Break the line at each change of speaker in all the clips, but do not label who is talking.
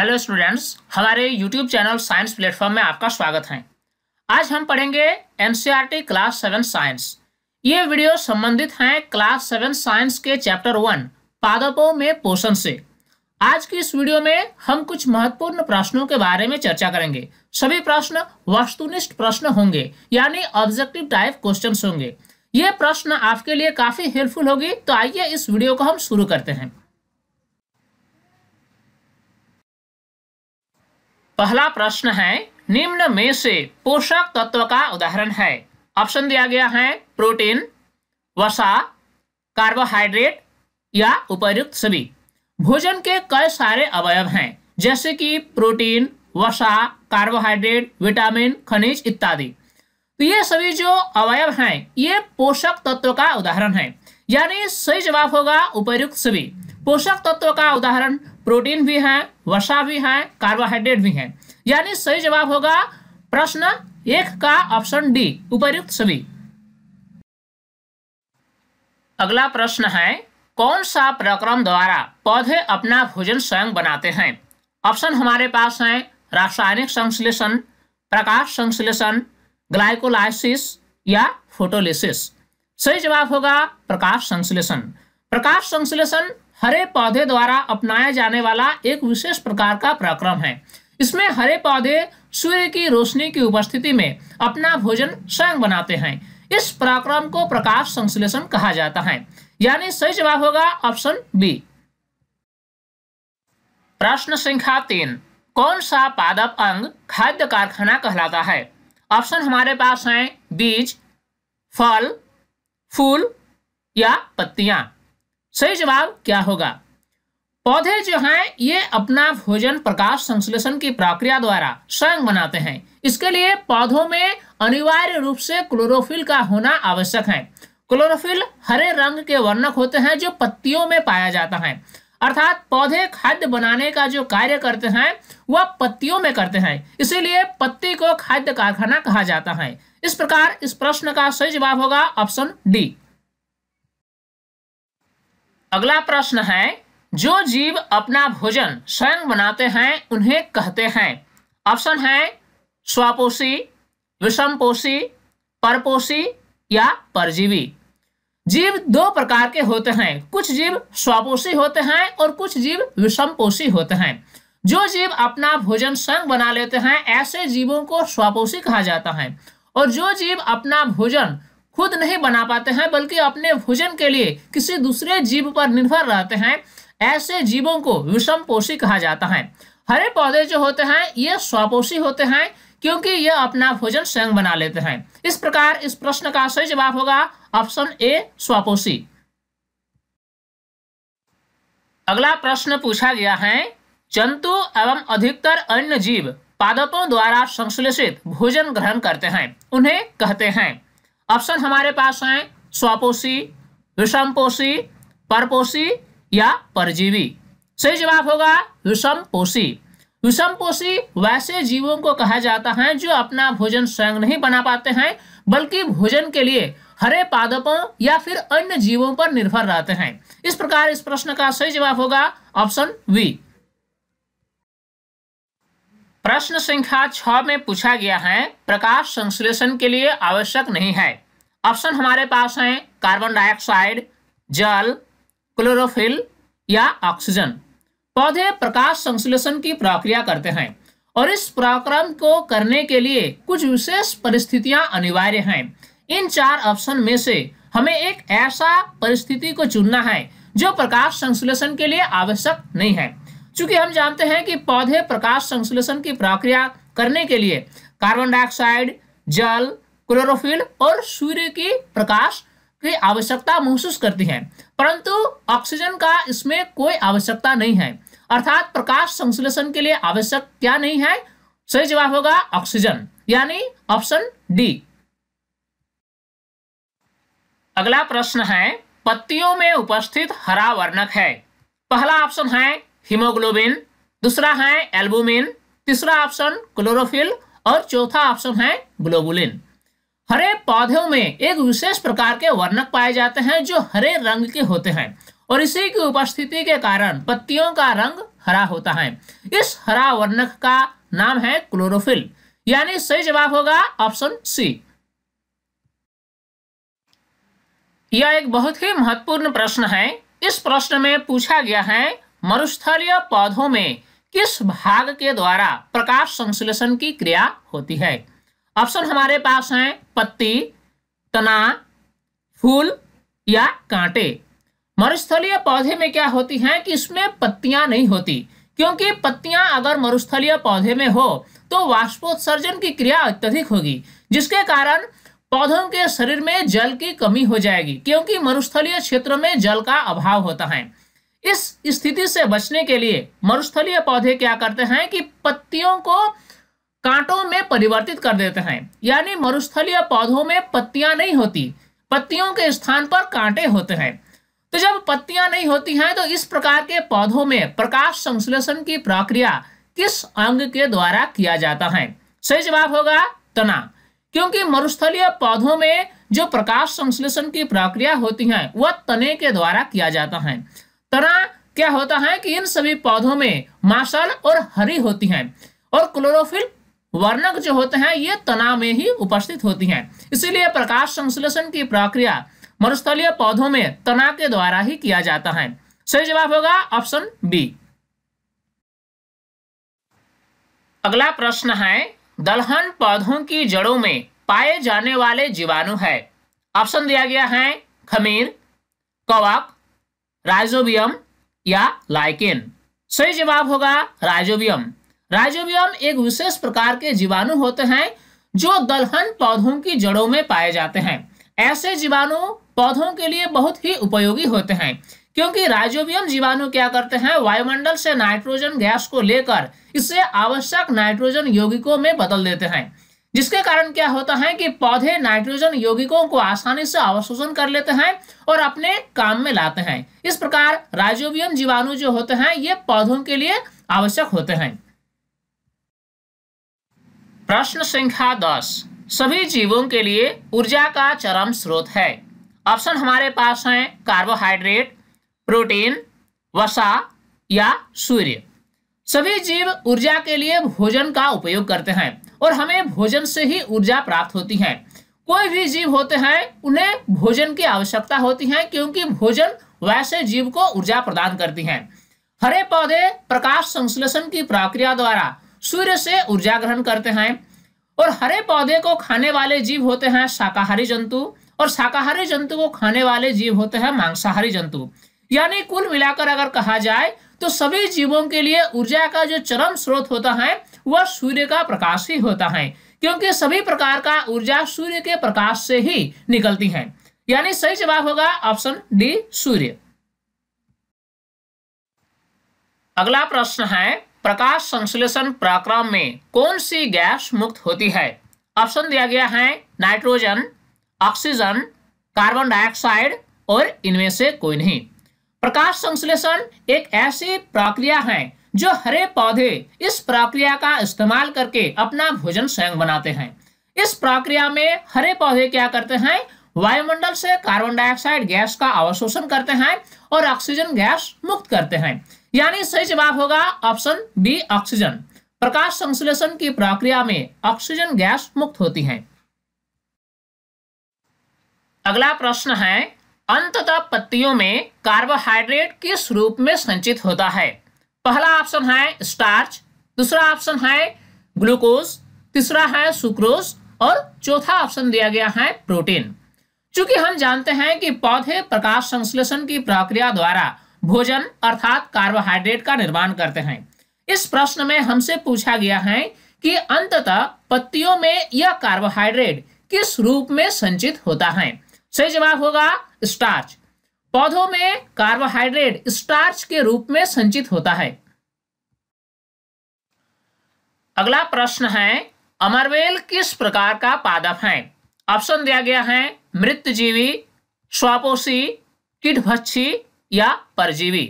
hello students हमारे YouTube channel science platform में आपका स्वागत है आज हम पढ़ेंगे एनसीईआरटी क्लास सेवन साइंस ये वीडियो संबंधित हैं क्लास सेवन साइंस के चैप्टर वन पादपों में पोषण से आज की इस वीडियो में हम कुछ महत्वपूर्ण प्रश्नों के बारे में चर्चा करेंगे सभी प्रश्न वस्तुनिष्ठ प्रश्न होंगे यानी ऑब्जेक्टिव टाइप क्वेश्चन होंगे ये प्रश्न आपके लिए काफी हेल्पफुल होगी तो आइए इस वीडियो को हम शुरू करते हैं पहला प्रश्न है निम्न में से पोषक तत्व का उदाहरण है ऑप्शन दिया गया है प्रोटीन वसा कार्बोहाइड्रेट या उपयुक्त सभी भोजन के कई सारे अवयव हैं जैसे कि प्रोटीन वसा कार्बोहाइड्रेट विटामिन खनिज इत्यादि तो ये सभी जो अवयव हैं ये पोषक तत्व का उदाहरण है यानी सही जवाब होगा उपयुक्त सभी पोषक तत्व का उदाहरण प्रोटीन भी है वसा भी है कार्बोहाइड्रेट भी है यानी सही जवाब होगा प्रश्न एक का ऑप्शन डी उपयुक्त सभी अगला प्रश्न है कौन सा प्रक्रम द्वारा पौधे अपना भोजन स्वयं बनाते हैं ऑप्शन हमारे पास है रासायनिक संश्लेषण प्रकाश संश्लेषण ग्लाइकोलाइसिस या फोटोलिसिस सही जवाब होगा प्रकाश संश्लेषण प्रकाश संश्लेषण हरे पौधे द्वारा अपनाया जाने वाला एक विशेष प्रकार का प्रक्रम है इसमें हरे पौधे सूर्य की रोशनी की उपस्थिति में अपना भोजन स्वयं बनाते हैं इस पराक्रम को प्रकाश संश्लेषण कहा जाता है यानी सही जवाब होगा ऑप्शन बी प्रश्न संख्या तीन कौन सा पादप अंग खाद्य कारखाना कहलाता है ऑप्शन हमारे पास हैं बीज फल फूल या पत्तियां सही जवाब क्या होगा पौधे जो हैं ये अपना भोजन प्रकाश संश्लेषण की प्रक्रिया द्वारा स्वयं बनाते हैं इसके लिए पौधों में अनिवार्य रूप से क्लोरोफिल का होना आवश्यक है क्लोरोफिल हरे रंग के वर्णक होते हैं जो पत्तियों में पाया जाता है अर्थात पौधे खाद्य बनाने का जो कार्य करते हैं वह पत्तियों में करते हैं इसीलिए पत्ती को खाद्य कारखाना कहा जाता है इस प्रकार इस प्रश्न का सही जवाब होगा ऑप्शन डी अगला प्रश्न है जो जीव अपना भोजन स्वयं बनाते हैं उन्हें कहते हैं ऑप्शन है स्वापोषी विषमपोषी परपोषी या परजीवी जीव दो प्रकार के होते हैं कुछ जीव स्वापोषी होते हैं और कुछ जीव विषमपोषी होते हैं जो जीव अपना भोजन स्वयं बना लेते हैं ऐसे जीवों को स्वापोषी कहा जाता है और जो जीव अपना भोजन खुद नहीं बना पाते हैं बल्कि अपने भोजन के लिए किसी दूसरे जीव पर निर्भर रहते हैं ऐसे जीवों को विषम पोषी कहा जाता है हरे पौधे जो होते हैं ये स्वपोषी होते हैं क्योंकि ये अपना भोजन स्वयं बना लेते हैं इस प्रकार इस प्रश्न का सही जवाब होगा ऑप्शन ए स्वपोषी अगला प्रश्न पूछा गया है जंतु एवं अधिकतर अन्य जीव पादपों द्वारा संश्लेषित भोजन ग्रहण करते हैं उन्हें कहते हैं ऑप्शन हमारे पास हैं स्वापोषी विषमपोषी परपोषी या परजीवी सही जवाब होगा विषमपोषी विषमपोषी वैसे जीवों को कहा जाता है जो अपना भोजन स्वयं नहीं बना पाते हैं बल्कि भोजन के लिए हरे पादपों या फिर अन्य जीवों पर निर्भर रहते हैं इस प्रकार इस प्रश्न का सही जवाब होगा ऑप्शन वी प्रश्न संख्या छ में पूछा गया है प्रकाश संश्लेषण के लिए आवश्यक नहीं है ऑप्शन हमारे पास है कार्बन डाइऑक्साइड जल क्लोरोफिल या ऑक्सीजन पौधे प्रकाश संश्लेषण की प्रक्रिया करते हैं और इस प्रक्रम को करने के लिए कुछ विशेष परिस्थितियां अनिवार्य हैं इन चार ऑप्शन में से हमें एक ऐसा परिस्थिति को चुनना है जो प्रकाश संश्लेषण के लिए आवश्यक नहीं है चूंकि हम जानते हैं कि पौधे प्रकाश संश्लेषण की प्रक्रिया करने के लिए कार्बन डाइऑक्साइड जल क्लोरोफिल और सूर्य की प्रकाश की आवश्यकता महसूस करती है परंतु ऑक्सीजन का इसमें कोई आवश्यकता नहीं है अर्थात प्रकाश संश्लेषण के लिए आवश्यक क्या नहीं है सही जवाब होगा ऑक्सीजन यानी ऑप्शन डी अगला प्रश्न है पत्तियों में उपस्थित हरा वर्णक है पहला ऑप्शन है हीमोग्लोबिन दूसरा है एल्बुमिन तीसरा ऑप्शन क्लोरोफिल और चौथा ऑप्शन है ग्लोबुलिन हरे पौधों में एक विशेष प्रकार के वर्णक पाए जाते हैं जो हरे रंग के होते हैं और इसी की उपस्थिति के कारण पत्तियों का रंग हरा होता है इस हरा वर्णक का नाम है क्लोरोफिल यानी सही जवाब होगा ऑप्शन सी यह एक बहुत ही महत्वपूर्ण प्रश्न है इस प्रश्न में पूछा गया है मरुस्थलीय पौधों में किस भाग के द्वारा प्रकाश संश्लेषण की क्रिया होती है ऑप्शन हमारे पास है पत्ती तना फूल या कांटे मरुस्थलीय पौधे में क्या होती है कि इसमें पत्तियां नहीं होती क्योंकि पत्तियां अगर मरुस्थलीय पौधे में हो तो वाष्पोत्सर्जन की क्रिया अत्यधिक होगी जिसके कारण पौधों के शरीर में जल की कमी हो जाएगी क्योंकि मरुस्थलीय क्षेत्र में जल का अभाव होता है इस स्थिति से बचने के लिए मरुस्थलीय पौधे क्या करते हैं कि पत्तियों को कांटों में परिवर्तित कर देते हैं यानी मरुस्थलीय पौधों में पत्तियां नहीं होती पत्तियों के स्थान पर कांटे होते हैं तो जब पत्तियां नहीं होती हैं तो इस प्रकार के पौधों में प्रकाश संश्लेषण की प्रक्रिया किस अंग के द्वारा किया जाता है सही जवाब होगा तना क्योंकि मरुस्थलीय पौधों में जो प्रकाश संश्लेषण की प्रक्रिया होती है वह तने के द्वारा किया जाता है तरह क्या होता है कि इन सभी पौधों में मांसल और हरी होती हैं और क्लोरोफिल वर्णक जो होते हैं ये तना में ही उपस्थित होती हैं इसीलिए प्रकाश संश्लेषण की प्रक्रिया मरुस्थलीय पौधों में तना के द्वारा ही किया जाता है सही जवाब होगा ऑप्शन बी अगला प्रश्न है दलहन पौधों की जड़ों में पाए जाने वाले जीवाणु है ऑप्शन दिया गया है खमीर कवक राइजोबियम या लाइकेन सही जवाब होगा राइजोबियम राइजोबियम एक विशेष प्रकार के जीवाणु होते हैं जो दलहन पौधों की जड़ों में पाए जाते हैं ऐसे जीवाणु पौधों के लिए बहुत ही उपयोगी होते हैं क्योंकि राइजोबियम जीवाणु क्या करते हैं वायुमंडल से नाइट्रोजन गैस को लेकर इससे आवश्यक नाइट्रोजन यौगिकों में बदल देते हैं जिसके कारण क्या होता है कि पौधे नाइट्रोजन यौगिकों को आसानी से अवशोषण कर लेते हैं और अपने काम में लाते हैं इस प्रकार राइजोबियम जीवाणु जो होते हैं ये पौधों के लिए आवश्यक होते हैं प्रश्न संख्या दस सभी जीवों के लिए ऊर्जा का चरम स्रोत है ऑप्शन हमारे पास है कार्बोहाइड्रेट प्रोटीन वसा या सूर्य सभी जीव ऊर्जा के लिए भोजन का उपयोग करते हैं और हमें भोजन से ही ऊर्जा प्राप्त होती है कोई भी जीव होते हैं उन्हें भोजन की आवश्यकता होती है क्योंकि भोजन वैसे जीव को ऊर्जा प्रदान करती है हरे पौधे प्रकाश संश्लेषण की प्रक्रिया द्वारा सूर्य से ऊर्जा ग्रहण करते हैं और हरे पौधे को खाने वाले जीव होते हैं शाकाहारी जंतु और शाकाहारी जंतु को खाने वाले जीव होते हैं मांसाहारी जंतु यानी कुल मिलाकर अगर कहा जाए तो सभी जीवों के लिए ऊर्जा का जो चरम स्रोत होता है वह सूर्य का प्रकाश ही होता है क्योंकि सभी प्रकार का ऊर्जा सूर्य के प्रकाश से ही निकलती है यानी सही जवाब होगा ऑप्शन डी सूर्य अगला प्रश्न है प्रकाश संश्लेषण प्रक्रम में कौन सी गैस मुक्त होती है ऑप्शन दिया गया है नाइट्रोजन ऑक्सीजन कार्बन डाइऑक्साइड और इनमें से कोई नहीं प्रकाश संश्लेषण एक ऐसी प्रक्रिया है जो हरे पौधे इस प्रक्रिया का इस्तेमाल करके अपना भोजन स्वयं बनाते हैं इस प्रक्रिया में हरे पौधे क्या करते हैं वायुमंडल से कार्बन डाइऑक्साइड गैस का अवशोषण करते हैं और ऑक्सीजन गैस मुक्त करते हैं यानी सही जवाब होगा ऑप्शन बी ऑक्सीजन प्रकाश संश्लेषण की प्रक्रिया में ऑक्सीजन गैस मुक्त होती है अगला प्रश्न है अंततः पत्तियों में कार्बोहाइड्रेट किस रूप में संचित होता है पहला ऑप्शन है स्टार्च दूसरा ऑप्शन है ग्लूकोज तीसरा है सुक्रोज और चौथा ऑप्शन दिया गया है प्रोटीन चूंकि हम जानते हैं कि पौधे प्रकाश संश्लेषण की प्रक्रिया द्वारा भोजन अर्थात कार्बोहाइड्रेट का निर्माण करते हैं इस प्रश्न में हमसे पूछा गया है कि अंततः पत्तियों में यह कार्बोहाइड्रेट किस रूप में संचित होता है सही जवाब होगा स्टार्च पौधों में कार्बोहाइड्रेट स्टार्च के रूप में संचित होता है अगला प्रश्न है अमरवेल किस प्रकार का पादप है ऑप्शन दिया गया है जीवी स्वापोषी किटभच्छी या परजीवी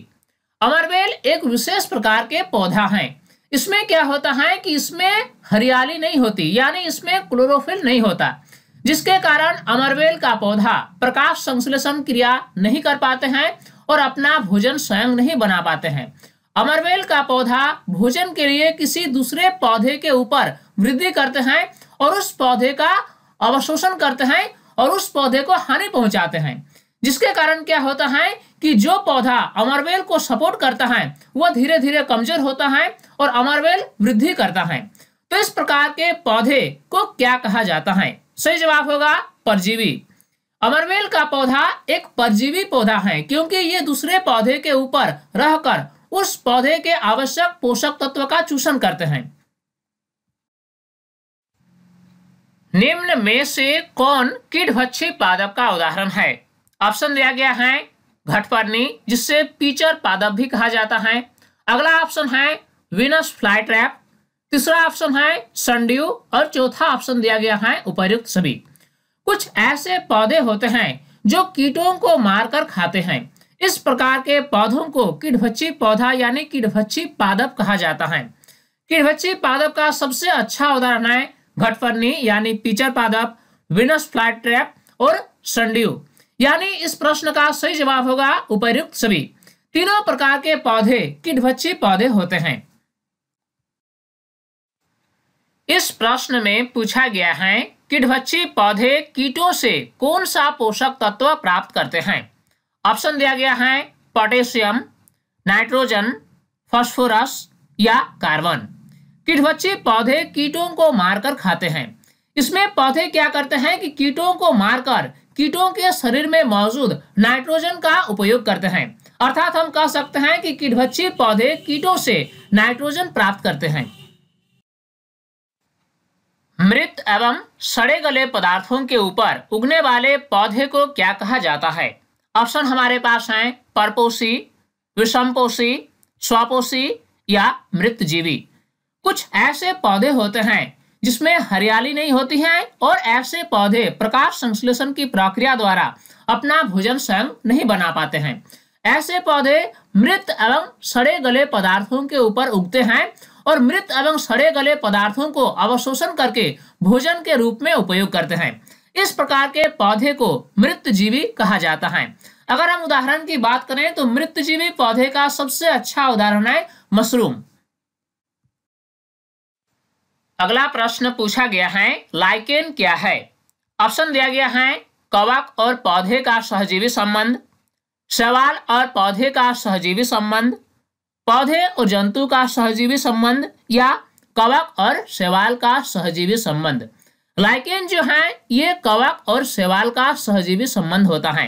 अमरवेल एक विशेष प्रकार के पौधा है इसमें क्या होता है कि इसमें हरियाली नहीं होती यानी इसमें क्लोरोफिल नहीं होता जिसके कारण अमरवेल का पौधा प्रकाश संश्लेषण क्रिया नहीं कर पाते हैं और अपना भोजन स्वयं नहीं बना पाते हैं अमरवेल का पौधा भोजन के लिए किसी दूसरे पौधे के ऊपर वृद्धि करते हैं और उस पौधे का अवशोषण करते हैं और उस पौधे को हानि पहुंचाते हैं जिसके कारण क्या होता है कि जो पौधा अमरवेल को सपोर्ट करता है वह धीरे धीरे कमजोर होता है और अमरवेल वृद्धि करता है तो इस प्रकार के पौधे को क्या कहा जाता है सही जवाब होगा परजीवी अमरवेल का पौधा एक परजीवी पौधा है क्योंकि ये दूसरे पौधे के ऊपर रहकर उस पौधे के आवश्यक पोषक तत्व का चूषण करते हैं निम्न में से कौन भक्षी पादप का उदाहरण है ऑप्शन दिया गया है घटपर्णी जिससे पीचर पादप भी कहा जाता है अगला ऑप्शन है विनस फ्लाई ट्रैप तीसरा ऑप्शन है संड्यू और चौथा ऑप्शन दिया गया है उपयुक्त सभी कुछ ऐसे पौधे होते हैं जो कीटों को मारकर खाते हैं इस प्रकार के पौधों को किडभच्छी पौधा यानी किडभच्छी पादप कहा जाता है किडभच्छी पादप का सबसे अच्छा उदाहरण है घटफर्नी यानी पीचर पादप विनस फ्लाइट ट्रैप और संड्यू यानी इस प्रश्न का सही जवाब होगा उपयुक्त सभी तीनों प्रकार के पौधे किडभच्छी पौधे होते हैं इस प्रश्न में पूछा गया है किडभच्ची पौधे कीटों से कौन सा पोषक तत्व प्राप्त करते हैं ऑप्शन दिया गया है पोटेशियम नाइट्रोजन फॉस्फोरस या कार्बन किडभच्ची पौधे कीटों को मारकर खाते हैं इसमें पौधे क्या करते हैं कि कीटों को मारकर कीटों के शरीर में मौजूद नाइट्रोजन का उपयोग करते हैं अर्थात हम कह सकते हैं कि किडभच्ची पौधे कीटों से नाइट्रोजन प्राप्त करते हैं मृत एवं सड़े गले पदार्थों के ऊपर उगने वाले पौधे को क्या कहा जाता है ऑप्शन हमारे पास हैं परपोषी विषमपोषी स्वापोषी या मृत जीवी कुछ ऐसे पौधे होते हैं जिसमें हरियाली नहीं होती है और ऐसे पौधे प्रकाश संश्लेषण की प्रक्रिया द्वारा अपना भोजन स्वयं नहीं बना पाते हैं ऐसे पौधे मृत एवं सड़े गले पदार्थों के ऊपर उगते हैं और मृत एवं सड़े गले पदार्थों को अवशोषण करके भोजन के रूप में उपयोग करते हैं इस प्रकार के पौधे को मृत जीवी कहा जाता है अगर हम उदाहरण की बात करें तो जीवी पौधे का सबसे अच्छा उदाहरण है मशरूम अगला प्रश्न पूछा गया है लाइकेन क्या है ऑप्शन दिया गया है कवक और पौधे का सहजीवी संबंध सवाल और पौधे का सहजीवी संबंध पौधे और जंतु का सहजीवी संबंध या कवक और शैवाल का सहजीवी संबंध लाइकेन जो है ये कवक और शैवाल का सहजीवी संबंध होता है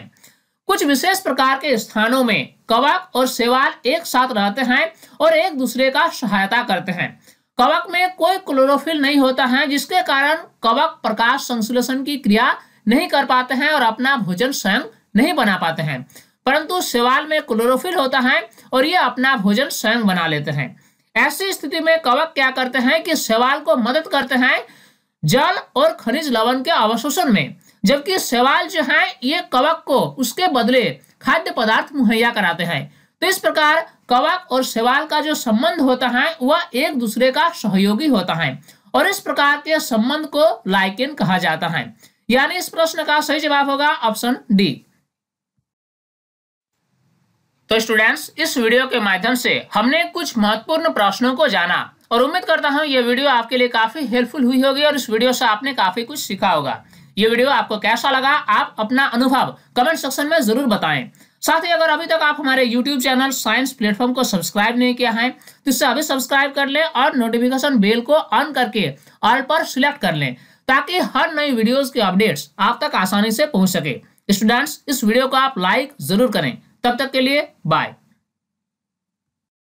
कुछ विशेष प्रकार के स्थानों में कवक और शैवाल एक साथ रहते हैं और एक दूसरे का सहायता करते हैं कवक में कोई क्लोरोफिल नहीं होता है जिसके कारण कवक प्रकाश संश्लेषण की क्रिया नहीं कर पाते हैं और अपना भोजन स्वयं नहीं बना पाते हैं परंतु सेवाल में क्लोरोफिल होता है और ये अपना भोजन स्वयं बना लेते हैं ऐसी स्थिति में कवक क्या करते हैं कि सेवाल को मदद करते हैं जल और खनिज लवण के अवशोषण में जबकि सेवाल जो है ये कवक को उसके बदले खाद्य पदार्थ मुहैया कराते हैं तो इस प्रकार कवक और सेवाल का जो संबंध होता है वह एक दूसरे का सहयोगी होता है और इस प्रकार के संबंध को लाइकेन कहा जाता है यानी इस प्रश्न का सही जवाब होगा ऑप्शन डी तो स्टूडेंट्स इस वीडियो के माध्यम से हमने कुछ महत्वपूर्ण प्रश्नों को जाना और उम्मीद करता हूँ ये वीडियो आपके लिए काफी हेल्पफुल हुई होगी और इस वीडियो से आपने काफी कुछ सीखा होगा ये वीडियो आपको कैसा लगा आप अपना अनुभव कमेंट सेक्शन में जरूर बताएं साथ ही अगर अभी तक आप हमारे YouTube चैनल साइंस प्लेटफॉर्म को सब्सक्राइब नहीं किया है तो इसे अभी सब्सक्राइब कर लें और नोटिफिकेशन बेल को ऑन करके ऑल पर सिलेक्ट कर लें ताकि हर नई वीडियोस के अपडेट्स आप तक आसानी से पहुंच सके स्टूडेंट्स इस वीडियो को आप लाइक जरूर करें तब तक के लिए बाय